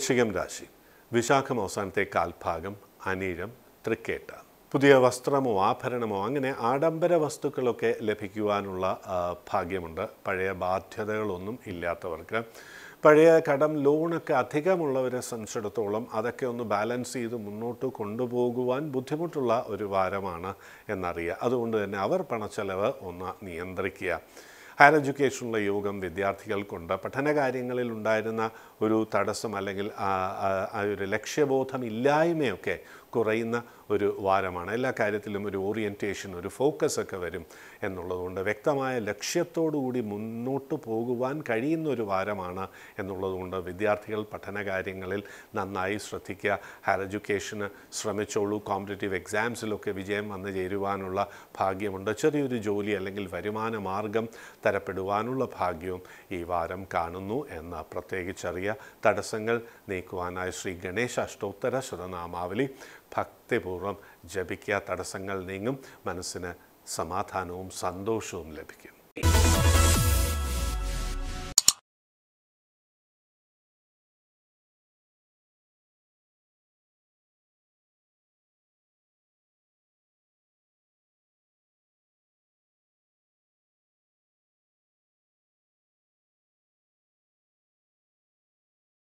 വൃശ്ചികം രാശി വിശാഖം അവസാനത്തെ കാൽഭാഗം അനീരം തൃക്കേട്ട പുതിയ വസ്ത്രമോ ആഭരണമോ അങ്ങനെ ആഡംബര വസ്തുക്കളൊക്കെ ലഭിക്കുവാനുള്ള ഭാഗ്യമുണ്ട് പഴയ ബാധ്യതകളൊന്നും ഇല്ലാത്തവർക്ക് പഴയ കടം ലോണൊക്കെ അധികമുള്ളവരെ സംബന്ധിച്ചിടത്തോളം അതൊക്കെ ഒന്ന് ബാലൻസ് ചെയ്ത് മുന്നോട്ട് കൊണ്ടുപോകുവാൻ ബുദ്ധിമുട്ടുള്ള ഒരു വാരമാണ് എന്നറിയുക അതുകൊണ്ട് തന്നെ അവർ പണച്ചെലവ് ഒന്ന് നിയന്ത്രിക്കുക ഹയർ എഡ്യൂക്കേഷനുള്ള യോഗം വിദ്യാർത്ഥികൾക്കുണ്ട് പഠനകാര്യങ്ങളിൽ ഉണ്ടായിരുന്ന ഒരു തടസ്സം അല്ലെങ്കിൽ ഒരു ലക്ഷ്യബോധം ഇല്ലായ്മയൊക്കെ കുറയുന്ന ഒരു വാരമാണ് എല്ലാ കാര്യത്തിലും ഒരു ഓറിയൻറ്റേഷൻ ഒരു ഫോക്കസ് ഒക്കെ വരും എന്നുള്ളതുകൊണ്ട് വ്യക്തമായ ലക്ഷ്യത്തോടുകൂടി മുന്നോട്ട് പോകുവാൻ കഴിയുന്ന ഒരു വാരമാണ് എന്നുള്ളതുകൊണ്ട് വിദ്യാർത്ഥികൾ പഠനകാര്യങ്ങളിൽ നന്നായി ശ്രദ്ധിക്കുക ഹയർ എഡ്യൂക്കേഷന് ശ്രമിച്ചോളൂ കോമ്പറ്റേറ്റീവ് എക്സാംസിലൊക്കെ വിജയം വന്നു ചേരുവാനുള്ള ഭാഗ്യമുണ്ട് ചെറിയൊരു ജോലി അല്ലെങ്കിൽ വരുമാന മാർഗം തരപ്പെടുവാനുള്ള ഭാഗ്യവും ഈ വാരം കാണുന്നു എന്ന പ്രത്യേകിച്ചറിയ തടസ്സങ്ങൾ നീക്കുവാനായി ശ്രീ ഗണേശ അഷ്ടോത്തര ശതനാമാവലി ഭക്തിപൂർവ്വം ജപിക്കുക തടസ്സങ്ങൾ നീങ്ങും മനസ്സിന് സമാധാനവും സന്തോഷവും ലഭിക്കും